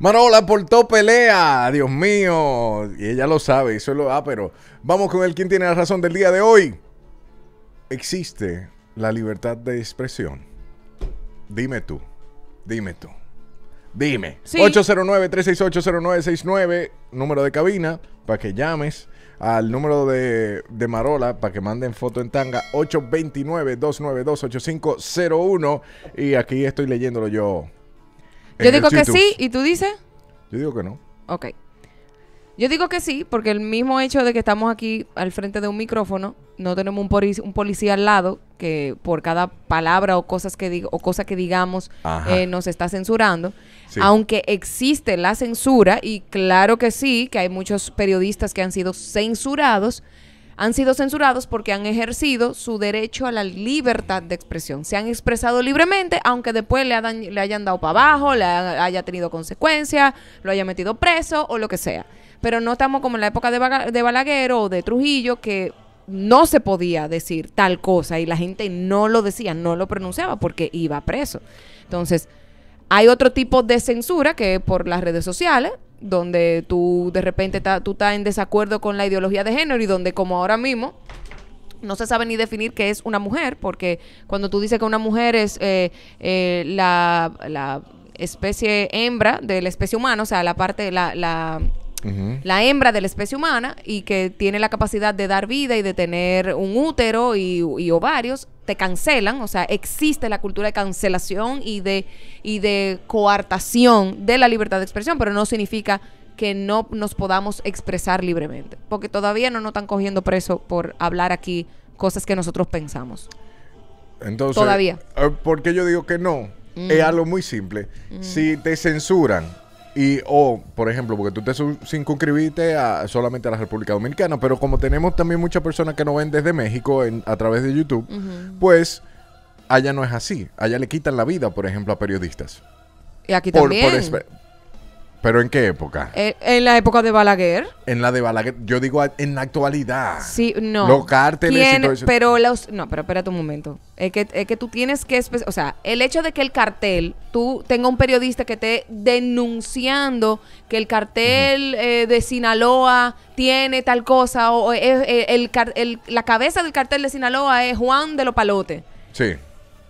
Marola portó pelea, Dios mío. Y ella lo sabe, eso lo ah, pero vamos con el quién tiene la razón del día de hoy. Existe la libertad de expresión. Dime tú, dime tú. Dime. 809-368-0969, número de cabina, para que llames al número de, de Marola, para que manden foto en tanga, 829-292-8501. Y aquí estoy leyéndolo yo yo digo que sí y tú dices. Yo digo que no. Ok. Yo digo que sí, porque el mismo hecho de que estamos aquí al frente de un micrófono, no tenemos un, policía al lado que por cada palabra o cosas que digo o cosa que digamos eh, nos está censurando. Aunque existe la censura, y claro que sí, que hay muchos periodistas que han sido censurados, han sido censurados porque han ejercido su derecho a la libertad de expresión. Se han expresado libremente, aunque después le, hayan, le hayan dado para abajo, le haya tenido consecuencias, lo haya metido preso o lo que sea. Pero no estamos como en la época de, de Balaguer o de Trujillo que no se podía decir tal cosa y la gente no lo decía, no lo pronunciaba porque iba preso. Entonces, hay otro tipo de censura que es por las redes sociales, donde tú de repente ta, tú estás en desacuerdo con la ideología de género y donde como ahora mismo no se sabe ni definir qué es una mujer, porque cuando tú dices que una mujer es eh, eh, la, la especie hembra de la especie humana, o sea, la parte, la, la la hembra de la especie humana y que tiene la capacidad de dar vida y de tener un útero y, ovarios, te cancelan, o sea, existe la cultura de cancelación y de, y de coartación de la libertad de expresión, pero no significa que no nos podamos expresar libremente, porque todavía no nos están cogiendo preso por hablar aquí cosas que nosotros pensamos. Entonces, todavía. Eh, ¿Por qué yo digo que no? Es algo muy simple. Si te censuran, y, o, por ejemplo, porque tú te circunscribiste solamente a la República Dominicana, pero como tenemos también muchas personas que nos ven desde México a través de YouTube, pues allá no es así. Allá le quitan la vida, por ejemplo, a periodistas. Y aquí también. Por ¿Pero en qué época? Eh, en la época de Balaguer. En la de Balaguer. Yo digo en la actualidad. Sí, no. Los cárteles Pero los... No, pero espérate un momento. Es que, es que tú tienes que... O sea, el hecho de que el cartel... Tú tenga un periodista que esté denunciando que el cartel eh, de Sinaloa tiene tal cosa o, eh, el, la cabeza del cartel de Sinaloa es Juan de los Palotes. Sí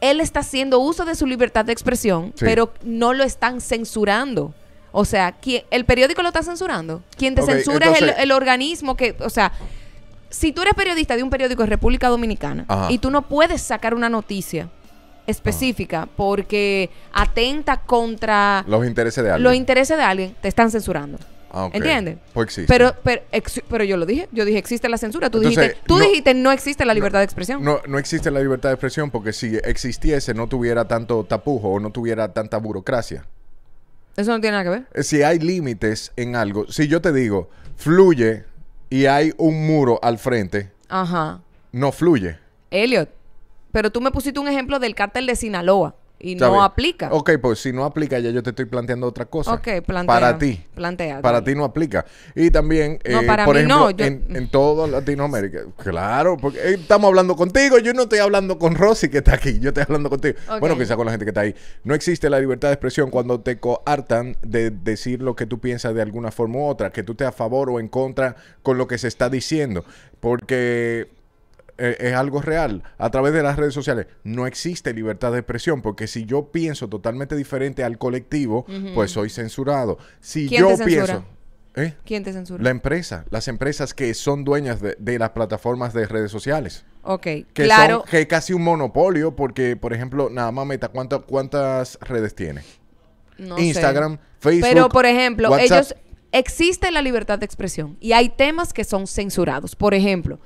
él está haciendo uso de su libertad de expresión, pero no lo están censurando. O sea, el periódico lo está censurando. Quien te censura es el, organismo que, o sea, si tú eres periodista de un periódico de República Dominicana y tú no puedes sacar una noticia específica porque atenta contra los intereses de alguien, los intereses de alguien te están censurando. Ah, ¿Entiendes? Pues existe. Pero, pero, pero, yo lo dije, yo dije existe la censura. Tú, dijiste, tú no, dijiste no existe la libertad de expresión. No, no existe la libertad de expresión porque si existiese no tuviera tanto tapujo o no tuviera tanta burocracia. Eso no tiene nada que ver. Eh, si hay límites en algo, si yo te digo, fluye y hay un muro al frente, Ajá. no fluye. Elliot, pero tú me pusiste un ejemplo del cártel de Sinaloa y no aplica. Ok, pues si no aplica, ya yo te estoy planteando otra cosa. Ok, plantea. Para ti. Plantea. Para ti no aplica. Y también, no, eh, para mí no, en, toda Latinoamérica. Claro, porque eh, estamos hablando contigo, yo no estoy hablando con Rosy que está aquí, yo estoy hablando contigo. Bueno, quizás con la gente que está ahí. No existe la libertad de expresión cuando te coartan de decir lo que tú piensas de alguna forma u otra, que tú estés a favor o en contra con lo que se está diciendo. Porque eh, es algo real a través de las redes sociales, no existe libertad de expresión, porque si yo pienso totalmente diferente al colectivo, pues soy censurado. Si yo pienso... ¿eh? ¿Quién te censura? La empresa, las empresas que son dueñas de, las plataformas de redes sociales. Ok, que claro. Son, que es casi un monopolio porque, por ejemplo, nada más meta, ¿cuántas redes tiene? No Instagram, Facebook. Pero, por ejemplo, ellos existe la libertad de expresión y hay temas que son censurados. Por ejemplo,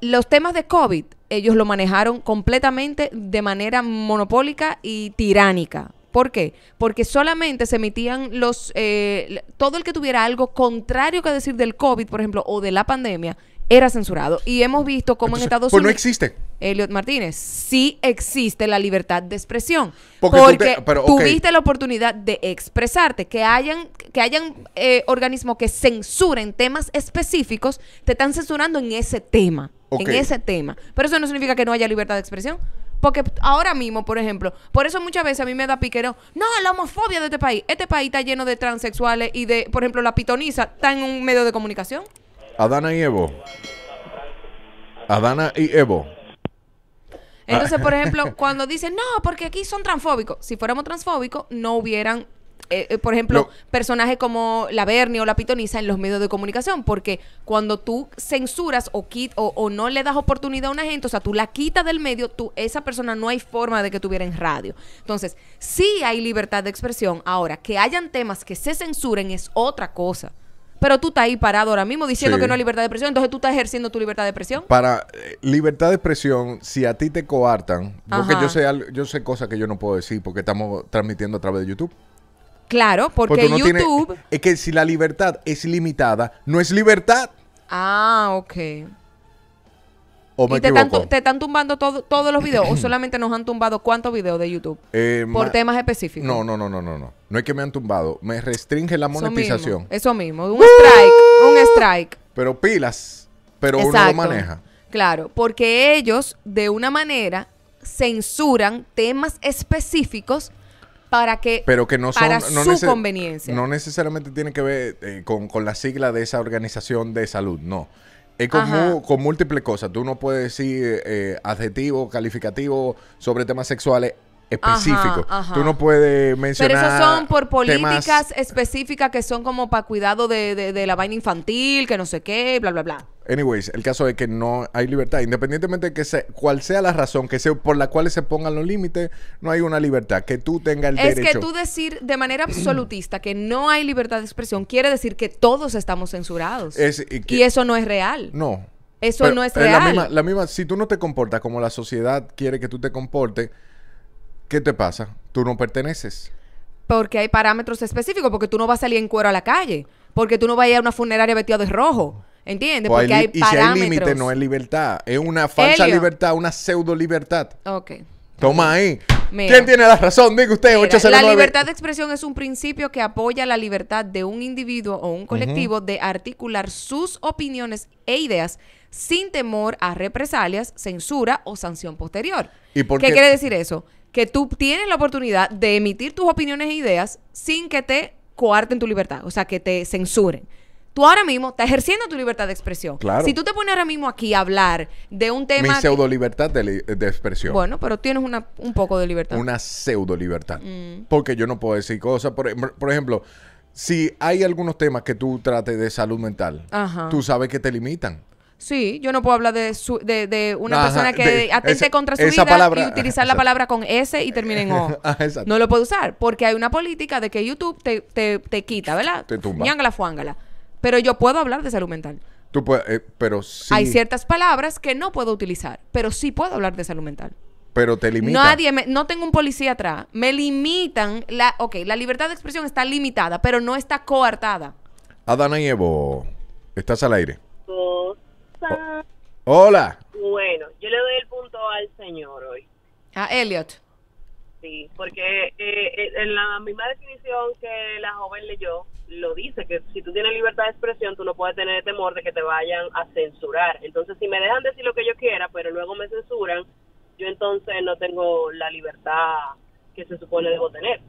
los temas de COVID, ellos lo manejaron completamente de manera monopólica y tiránica. ¿Por qué? Porque solamente se emitían los. Eh, todo el que tuviera algo contrario que decir del COVID, por ejemplo, o de la pandemia, era censurado. Y hemos visto cómo en Estados pues, Unidos. no existe. Elliot Martínez, sí existe la libertad de expresión. Porque, tuviste la oportunidad de expresarte. Que hayan, que hayan eh, organismos que censuren temas específicos, te están censurando en ese tema. En ese tema. Pero eso no significa que no haya libertad de expresión. Porque ahora mismo, por ejemplo, por eso muchas veces a mí me da piquero, no, la homofobia de este país. Este país está lleno de transexuales y de, por ejemplo, la pitoniza está en un medio de comunicación. Adana y Evo. Adana y Evo. Entonces, ah. por ejemplo, cuando dicen, no, porque aquí son transfóbicos. Si fuéramos transfóbicos, no hubieran, eh, eh, por ejemplo, personajes como la Bernie o la Pitonisa en los medios de comunicación. Porque cuando tú censuras o, o, no le das oportunidad a una gente, o sea, tú la quitas del medio, tú, esa persona no hay forma de que tuviera en radio. Entonces, sí hay libertad de expresión. Ahora, que hayan temas que se censuren es otra cosa. Pero tú estás ahí parado ahora mismo diciendo que no hay libertad de expresión, entonces tú estás ejerciendo tu libertad de expresión. Para eh, libertad de expresión, si a ti te coartan, porque yo sé, yo sé cosas que yo no puedo decir porque estamos transmitiendo a través de YouTube. Claro, porque, YouTube... es que si la libertad es limitada, no es libertad. Ah, ok y te están, tumbando todos los videos o solamente nos han tumbado cuántos videos de YouTube eh, por temas específicos. No, no, no, no, no, no. No es que me han tumbado, me restringe la monetización. Eso mismo, un strike, un ¡Uh! strike. Pero pilas, pero uno lo maneja. Claro, porque ellos de una manera censuran temas específicos para que, pero que no son, su conveniencia. No necesariamente tiene que ver eh, con, con la sigla de esa organización de salud, no. Es con, con múltiples cosas. Tú no puedes decir eh, adjetivo, calificativo sobre temas sexuales específico. Tú no puedes mencionar. Pero eso son por políticas específicas que son como para cuidado de, de, la vaina infantil, que no sé qué, bla, bla, bla. Anyways, el caso es que no hay libertad. Independientemente de que sea, cuál sea la razón que sea por la cual se pongan los límites, no hay una libertad. Que tú tengas el es derecho. Es que tú decir de manera absolutista que no hay libertad de expresión quiere decir que todos estamos censurados. y, eso no es real. No. Eso no es real. La misma, la misma, si tú no te comportas como la sociedad quiere que tú te comportes, ¿Qué te pasa? Tú no perteneces. Porque hay parámetros específicos, porque tú no vas a salir en cuero a la calle, porque tú no vas a ir a una funeraria vestido de rojo. ¿Entiendes? Pues porque hay, parámetros. y si hay límite, no es libertad. Es una falsa libertad, una pseudo libertad. Ok. Toma ahí. ¿Quién tiene la razón? Diga usted, La libertad de expresión es un principio que apoya la libertad de un individuo o un colectivo de articular sus opiniones e ideas sin temor a represalias, censura o sanción posterior. ¿Qué, qué quiere decir eso? que tú tienes la oportunidad de emitir tus opiniones e ideas sin que te coarten tu libertad, o sea, que te censuren tú ahora mismo estás ejerciendo tu libertad de expresión. Claro. Si tú te pones ahora mismo aquí a hablar de un tema. Mi pseudo libertad de, expresión. Bueno, pero tienes un poco de libertad. Una pseudo libertad. Mm. Porque yo no puedo decir cosas. Em, por, ejemplo, si hay algunos temas que tú trates de salud mental, tú sabes que te limitan. Sí, yo no puedo hablar de, una persona que atente contra su vida y utilizar la palabra con S y termina en O. no lo puedo usar porque hay una política de que YouTube te, te, te quita, ¿verdad? Te tumba. fuángala. Pero yo puedo hablar de salud mental. Tú puedes, eh, pero Hay ciertas palabras que no puedo utilizar, pero sí puedo hablar de salud mental. Pero te limitan. Nadie, me, no tengo un policía atrás. Me limitan. La, ok, la libertad de expresión está limitada, pero no está coartada. Adana y Evo, estás al aire. Hola. Bueno, yo le doy el punto al señor hoy. A Elliot. Sí, porque eh, eh, en la misma definición que la joven leyó, lo dice, que si tú tienes libertad de expresión, tú no puedes tener temor de que te vayan a censurar. Entonces, si me dejan decir lo que yo quiera, pero luego me censuran, yo entonces no tengo la libertad que se supone debo tener.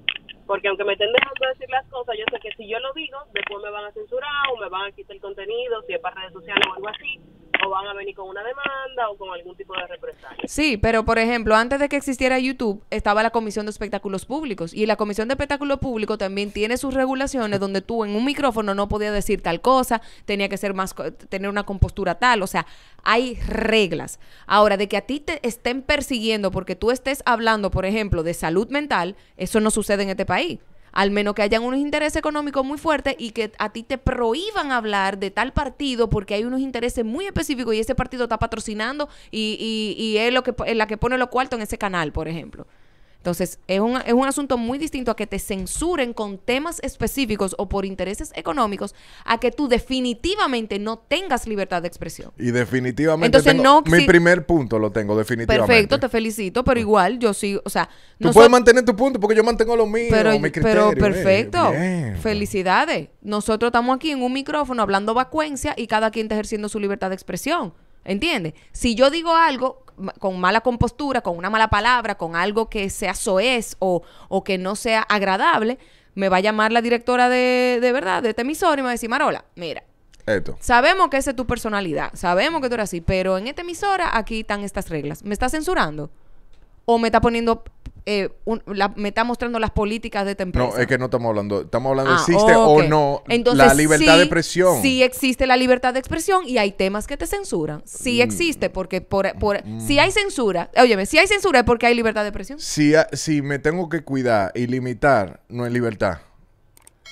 Porque aunque me estén dejando decir las cosas, yo sé que si yo lo digo, después me van a censurar o me van a quitar el contenido, si es para redes sociales o algo así o van a venir con una demanda o con algún tipo de represalia. Sí, pero por ejemplo, antes de que existiera YouTube, estaba la Comisión de Espectáculos Públicos y la Comisión de Espectáculos Públicos también tiene sus regulaciones donde tú en un micrófono no podías decir tal cosa, tenía que ser más tener una compostura tal, o sea, hay reglas. Ahora de que a ti te estén persiguiendo porque tú estés hablando, por ejemplo, de salud mental, eso no sucede en este país al menos que hayan unos intereses económicos muy fuertes y que a ti te prohíban hablar de tal partido porque hay unos intereses muy específicos y ese partido está patrocinando y, es lo que es la que pone los cuartos en ese canal, por ejemplo. Entonces, es un, es un asunto muy distinto a que te censuren con temas específicos o por intereses económicos, a que tú definitivamente no tengas libertad de expresión. Y definitivamente no, mi primer punto lo tengo, definitivamente. Perfecto, te felicito, pero igual yo sí, o sea... Tú puedes mantener tu punto porque yo mantengo lo mío, pero, mi Pero eh, perfecto, felicidades. Nosotros estamos aquí en un micrófono hablando vacuencia y cada quien está ejerciendo su libertad de expresión. ¿Entiendes? Si yo digo algo con mala compostura, con una mala palabra, con algo que sea soez o, que no sea agradable, me va a llamar la directora de, de verdad, de esta emisora, y me va a decir, Marola, mira, esto. Sabemos que esa es tu personalidad, sabemos que tú eres así, pero en esta emisora aquí están estas reglas. ¿Me estás censurando? ¿O me está poniendo eh, me está mostrando las políticas de esta No, es que no estamos hablando, estamos hablando ah, existe o no la libertad de expresión. Sí existe la libertad de expresión y hay temas que te censuran. Sí mm. existe, porque por, mm. si hay censura, óyeme, si hay censura es porque hay libertad de expresión. Si, si me tengo que cuidar y limitar, no es libertad.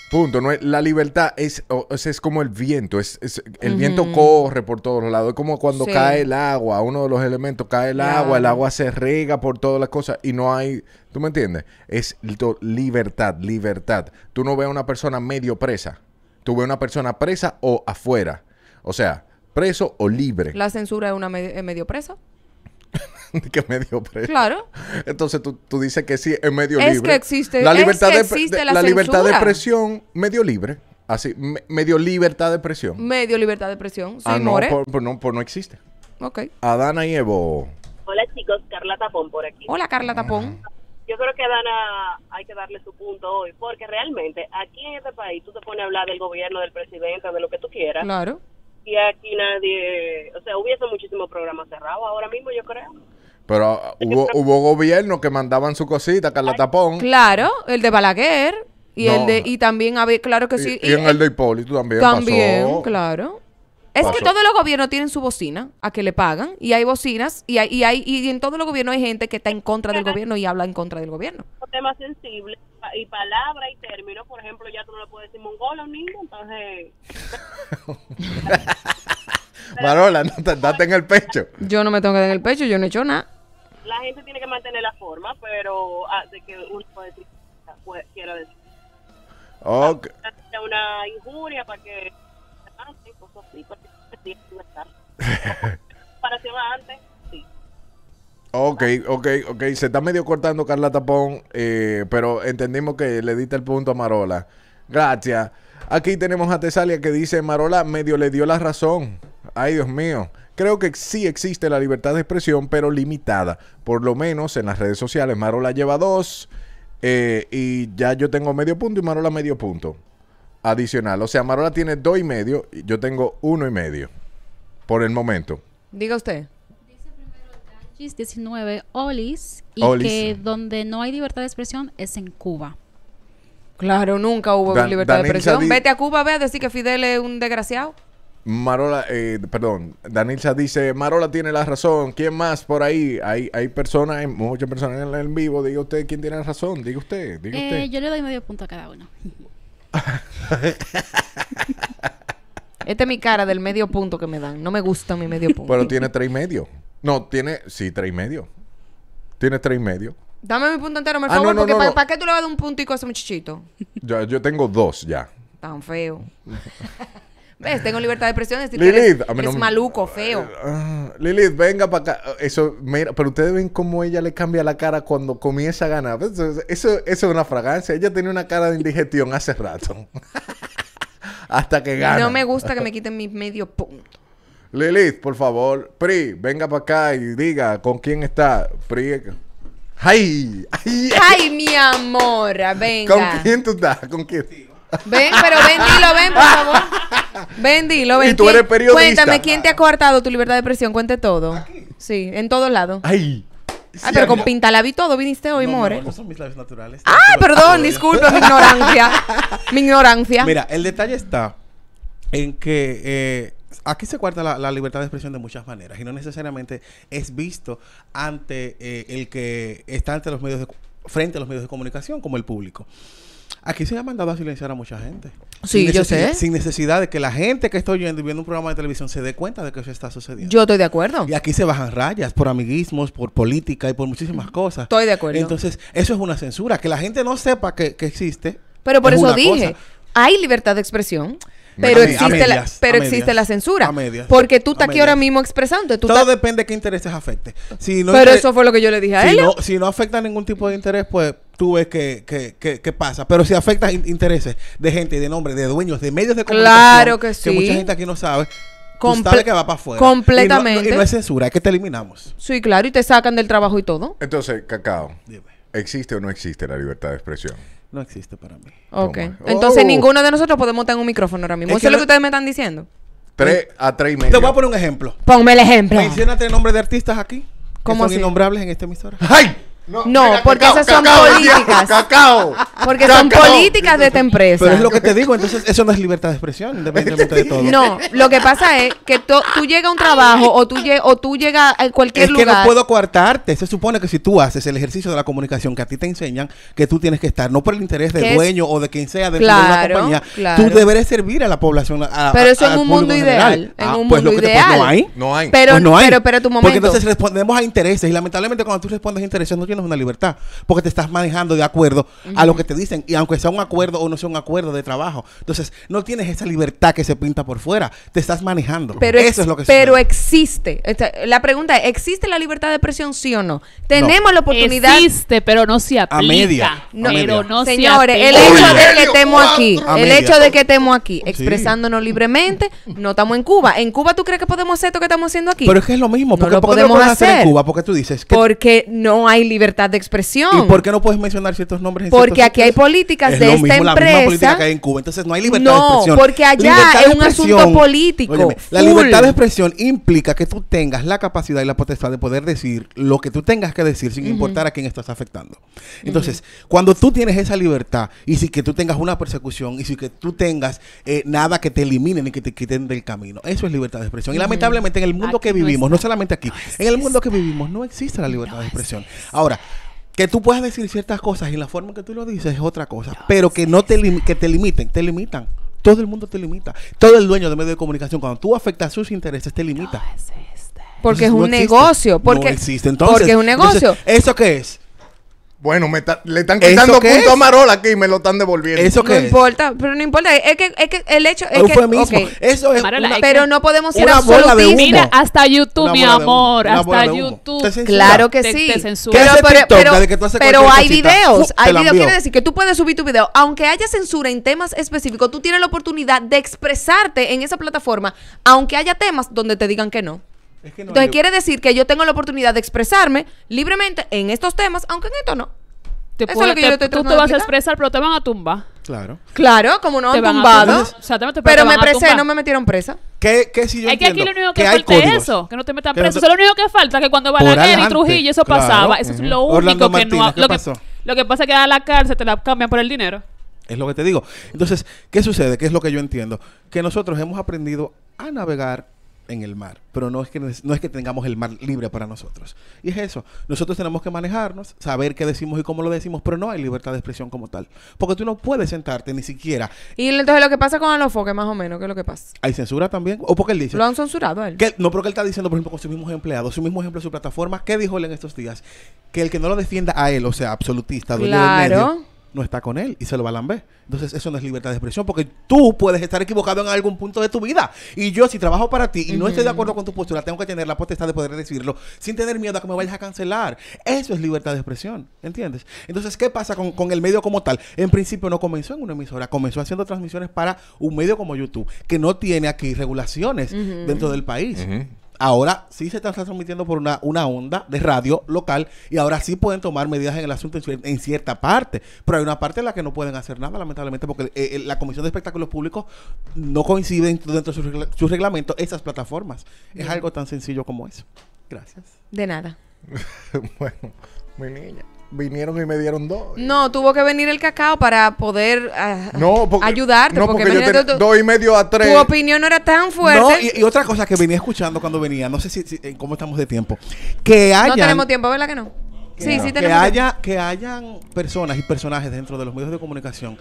Punto. No es, la libertad es, es como el viento. Es, el viento corre por todos los lados. Es como cuando cae el agua, uno de los elementos cae el agua, el agua se rega por todas las cosas y no hay. ¿Tú me entiendes? Es libertad, libertad. Tú no ves a una persona medio presa. Tú ves a una persona presa o afuera. O sea, preso o libre. ¿La censura es una eh, medio presa? que medio preso. Claro. Entonces tú, tú, dices que sí, es medio es libre. Que existe, la libertad es que existe de, la, libertad de presión medio libre. Así, medio libertad de presión Medio libertad de presión Sí, ah, no, por, no, no existe. Ok. Adana y Evo. Hola chicos, Carla Tapón por aquí. Hola Carla Tapón. Yo creo que Adana hay que darle su punto hoy, porque realmente aquí en este país tú te pones a hablar del gobierno, del presidente, de lo que tú quieras. Claro y aquí nadie, o sea, hubiese muchísimos programas cerrados ahora mismo, yo creo. Pero hubo, hubo gobiernos que mandaban su cosita, Carla Tapón. Claro, el de Balaguer y el de y también había, claro que sí. Y, en el, de Hipólito también. También, claro. Es que todos los gobiernos tienen su bocina a que le pagan y hay bocinas y hay, y hay y en todos los gobiernos hay gente que está en contra del gobierno y habla en contra del gobierno. temas sensible y palabra y términos. por ejemplo, ya tú no le puedes decir mongol a un niño, entonces Marola, date en el pecho. Yo no me tengo que dar en el pecho, yo no he hecho nada. La gente tiene que mantener la forma, pero ah, de que uno puede decir, pues, quiero decir. Una injuria para que porque Ok, ok, ok. Se está medio cortando Carla Tapón, eh, pero entendimos que le diste el punto a Marola. Gracias. Aquí tenemos a Tesalia que dice, Marola medio le dio la razón. Ay, Dios mío. Creo que sí existe la libertad de expresión, pero limitada. Por lo menos en las redes sociales. Marola lleva dos. Eh, y ya yo tengo medio punto y Marola medio punto adicional. O sea, Marola tiene dos y medio, y yo tengo uno y medio. Por el momento. Diga usted. Dice primero 19 Olis y que donde no hay libertad de expresión es en Cuba. Claro, nunca hubo libertad de expresión. Vete a Cuba, ve a decir que Fidel es un desgraciado. Marola, eh, perdón, Danilza dice, Marola tiene la razón, ¿quién más por ahí? Hay, hay personas, muchas personas en el vivo, diga usted quién tiene la razón, diga usted, diga eh, usted. Yo le doy medio punto a cada uno. Esta es mi cara del medio punto que me dan. No me gusta mi medio punto. Pero tiene tres y medio. No, tiene, sí, tres y medio. Tiene tres y medio. Dame mi punto entero, Me ah, favor, porque ¿para qué tú le vas a dar un puntico a ese muchachito? Yo, yo tengo dos ya. Tan feo. ¿Ves? Tengo libertad de expresión. Lilith, que maluco, feo. Eh, ah, Lilith, venga para acá. Eso, mira, pero ustedes ven cómo ella le cambia la cara cuando comienza a ganar. Eso, es una fragancia. Ella tenía una cara de indigestión hace rato. Hasta que gana. No me gusta que me quiten mis medio punto. Lilith, por favor. Pri, venga para acá y diga con quién está. Pri. Eh, ¡Ay! ¡Ay, Ay mi amor! Venga. ¿Con quién tú estás? ¿Con quién? Ven, pero ven, dilo, ven, por favor. Ven, dilo, ven. Y tú eres periodista. Cuéntame, ¿quién te ha coartado tu libertad de expresión? Cuente todo. Sí, en todos lados. Ay. Ah, pero con y todo viniste hoy, more. No, son mis labios naturales. Ah, perdón, disculpa mi ignorancia. mi ignorancia. Mira, el detalle está en que eh, aquí se cuarta la, libertad de expresión de muchas maneras y no necesariamente es visto ante eh, el que está ante los medios frente a los medios de comunicación como el público. Aquí se ha mandado a silenciar a mucha gente. Sí, yo sé. Sin necesidad de que la gente que está oyendo y viendo un programa de televisión se dé cuenta de que eso está sucediendo. Yo estoy de acuerdo. Y aquí se bajan rayas por amiguismos, por política y por muchísimas mm, cosas. Estoy de acuerdo. Entonces, eso es una censura. Que la gente no sepa que, existe. Pero por eso dije, hay libertad de expresión. Mm. Pero, existe, la, pero existe la censura. porque tú estás aquí ahora mismo expresando. Todo depende de qué intereses afecte. no pero eso fue lo que yo le dije a si él. No, si no afecta ningún tipo de interés, pues tú ves que, pasa. Pero si afecta intereses de gente, de nombre, de dueños, de medios de comunicación. Claro que sí. Que mucha gente aquí no sabe. que va para afuera. Completamente. Y no, es censura, es que te eliminamos. Sí, claro, y te sacan del trabajo y todo. Entonces, Cacao, ¿existe o no existe la libertad de expresión? No existe para mí. Ok. Entonces, oh. ninguno de nosotros podemos tener un micrófono ahora mismo. Es Eso es lo que ustedes me están diciendo. Tres eh, a tres y medio. Te voy a poner un ejemplo. Ponme el ejemplo. Menciona tres nombres de artistas aquí. ¿Cómo que son innombrables en esta emisora. ¡Ay! No, porque esas son políticas. Cacao. Porque son políticas de esta empresa. Pero es lo que te digo, entonces eso no es libertad de expresión, independientemente de todo. No, lo que pasa es que tú llegas a un trabajo o tú, o tú llegas a cualquier lugar. Es que no puedo coartarte. Se supone que si tú haces el ejercicio de la comunicación que a ti te enseñan, que tú tienes que estar, no por el interés del dueño o de quien sea de una compañía, tú deberes servir a la población. A, pero eso en un mundo ideal. En ah, un pues mundo ideal. no hay. No hay. Pero, pues no hay. Pero, tu momento. Porque entonces respondemos a intereses y lamentablemente cuando tú respondes a intereses no es una libertad, porque te estás manejando de acuerdo a lo que te dicen, y aunque sea un acuerdo o no sea un acuerdo de trabajo. Entonces, no tienes esa libertad que se pinta por fuera, te estás manejando. Pero Eso es lo que Pero existe. La pregunta es, ¿existe la libertad de expresión, sí o no? Tenemos la oportunidad. Existe, pero no se aplica. A media. Señores, el hecho de que estemos aquí, el hecho de que estemos aquí, expresándonos libremente, no estamos en Cuba. ¿En Cuba tú crees que podemos hacer esto que estamos haciendo aquí? Pero es que es lo mismo, porque no podemos hacer, en Cuba, porque tú dices que... Porque no hay libertad libertad de expresión. ¿Y por qué no puedes mencionar ciertos nombres? En porque aquí hay políticas de esta mismo, La misma política que hay en Cuba, entonces no hay libertad de expresión. No, porque allá es un asunto político. la libertad de expresión implica que tú tengas la capacidad y la potestad de poder decir lo que tú tengas que decir sin importar a quién estás afectando. Entonces, cuando tú tienes esa libertad y si que tú tengas una persecución y si que tú tengas eh, nada que te eliminen y que te quiten del camino, eso es libertad de expresión. Y lamentablemente en el mundo que vivimos, no, solamente aquí, en el mundo que vivimos no existe la libertad de expresión. Ahora, que tú puedas decir ciertas cosas y la forma que tú lo dices es otra cosa, pero que no te, que te limiten, te limitan. Todo el mundo te limita. Todo el dueño de medio de comunicación, cuando tú afectas sus intereses, te limita. Porque, es un negocio, porque, no porque un negocio. Porque, es un negocio. ¿Eso qué es? Bueno, me le están quitando punto a Marola aquí y me lo están devolviendo. ¿Eso qué no importa, pero no importa. Es que, es que el hecho es que... Eso es Pero no podemos ser absolutistas. Mira, hasta YouTube, mi amor. Hasta YouTube. Claro que sí. Te, te pero, hay videos. hay videos. Quiere decir que tú puedes subir tu video. Aunque haya censura en temas específicos, tú tienes la oportunidad de expresarte en esa plataforma, aunque haya temas donde te digan que no. Entonces quiere decir que yo tengo la oportunidad de expresarme libremente en estos temas, aunque en esto no. Eso es lo que te, Tú te vas a expresar, pero te van a tumbar. Claro. Claro, como no han tumbado. O sea, te, pero, pero me presé, no me metieron presa. ¿Qué, qué si yo es que aquí lo único que, falta es eso, que no te metan presa. Eso es lo único que falta, que cuando Balaguer y Trujillo eso pasaba. Eso es lo único que no... lo, lo que pasa es que a la cárcel te la cambian por el dinero. Es lo que te digo. Entonces, ¿qué sucede? ¿Qué es lo que yo entiendo? Que nosotros hemos aprendido a navegar en el mar, pero no es, que, no es que tengamos el mar libre para nosotros. Y es eso, nosotros tenemos que manejarnos, saber qué decimos y cómo lo decimos, pero no hay libertad de expresión como tal, porque tú no puedes sentarte ni siquiera. Y entonces lo que pasa con Alofoque, más o menos, ¿qué es lo que pasa? ¿Hay censura también? ¿O porque él dice? Lo han censurado a él. Que, no, porque él está diciendo, por ejemplo, con sus mismos empleados, su mismo ejemplo, su plataforma, ¿qué dijo él en estos días? Que el que no lo defienda a él, o sea, absolutista, dueño claro. del no está con él y se lo va a lamber. Entonces, eso no es libertad de expresión porque tú puedes estar equivocado en algún punto de tu vida. Y yo, si trabajo para ti y no estoy de acuerdo con tu postura, tengo que tener la potestad de poder decirlo sin tener miedo a que me vayas a cancelar. Eso es libertad de expresión, ¿entiendes? Entonces, ¿qué pasa con, el medio como tal? En principio no comenzó en una emisora, comenzó haciendo transmisiones para un medio como YouTube, que no tiene aquí regulaciones dentro del país ahora sí se están transmitiendo por una, una onda de radio local y ahora sí pueden tomar medidas en el asunto en, cierta parte. Pero hay una parte en la que no pueden hacer nada, lamentablemente, porque eh, eh, la Comisión de Espectáculos Públicos no coincide dentro, de su, reglamentos reglamento esas plataformas. Es algo tan sencillo como eso. Gracias. De nada. bueno, muy niña vinieron y me dieron dos. No, tuvo que venir el cacao para poder ah, no, ayudarte. porque, yo dos y medio a tres. Tu opinión no era tan fuerte. y, otra cosa que venía escuchando cuando venía, no sé si, cómo estamos de tiempo. Que No tenemos tiempo, ¿verdad que no? Que, sí, sí tenemos haya, que hayan personas y personajes dentro de los medios de comunicación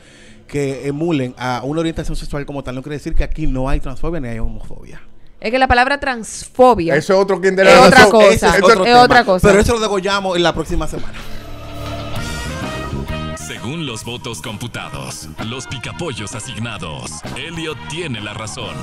que emulen a una orientación sexual como tal, no quiere decir que aquí no hay transfobia ni hay homofobia. Es que la palabra transfobia. Eso es otro quien de otra es otra cosa. Pero eso lo degollamos en la próxima semana según los votos computados, los picapollos asignados. Elliot tiene la razón.